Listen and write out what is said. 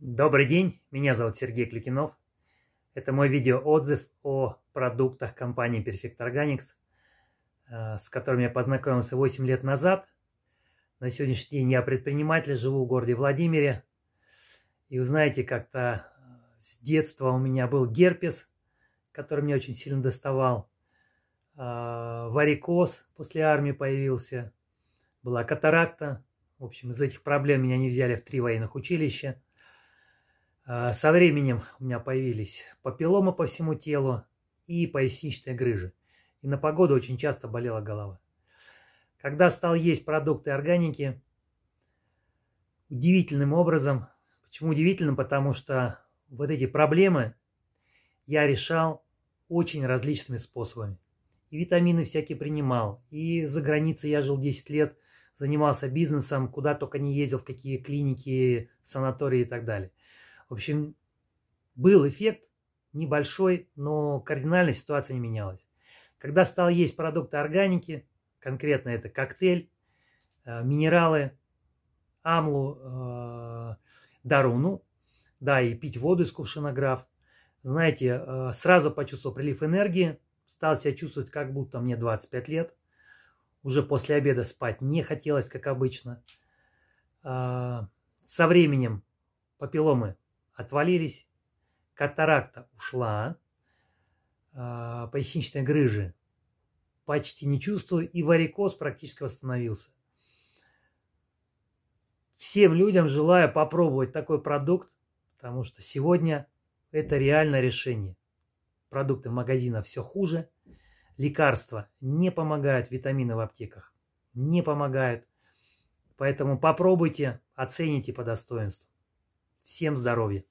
Добрый день, меня зовут Сергей Клюкинов. Это мой видеоотзыв о продуктах компании Perfect Organics, э, с которыми я познакомился 8 лет назад. На сегодняшний день я предприниматель, живу в городе Владимире. И узнаете, как-то э, с детства у меня был герпес, который меня очень сильно доставал. Э, варикоз после армии появился, была катаракта. В общем, из этих проблем меня не взяли в три военных училища – а, со временем у меня появились папилломы по всему телу и поясничная грыжа, И на погоду очень часто болела голова. Когда стал есть продукты органики, удивительным образом, почему удивительным, потому что вот эти проблемы я решал очень различными способами. И витамины всякие принимал, и за границей я жил 10 лет, занимался бизнесом, куда только не ездил, в какие клиники, санатории и так далее. В общем, был эффект небольшой, но кардинально ситуация не менялась. Когда стал есть продукты органики, конкретно это коктейль, э, минералы, амлу, э, даруну, да, и пить воду из кувшина граф, знаете, э, сразу почувствовал прилив энергии, стал себя чувствовать, как будто мне 25 лет. Уже после обеда спать не хотелось, как обычно. Со временем папилломы отвалились, катаракта ушла, а, поясничной грыжи почти не чувствую, и варикоз практически восстановился. Всем людям желаю попробовать такой продукт, потому что сегодня это реальное решение. Продукты в магазинах все хуже, лекарства не помогают, витамины в аптеках не помогают. Поэтому попробуйте, оцените по достоинству. Всем здоровья!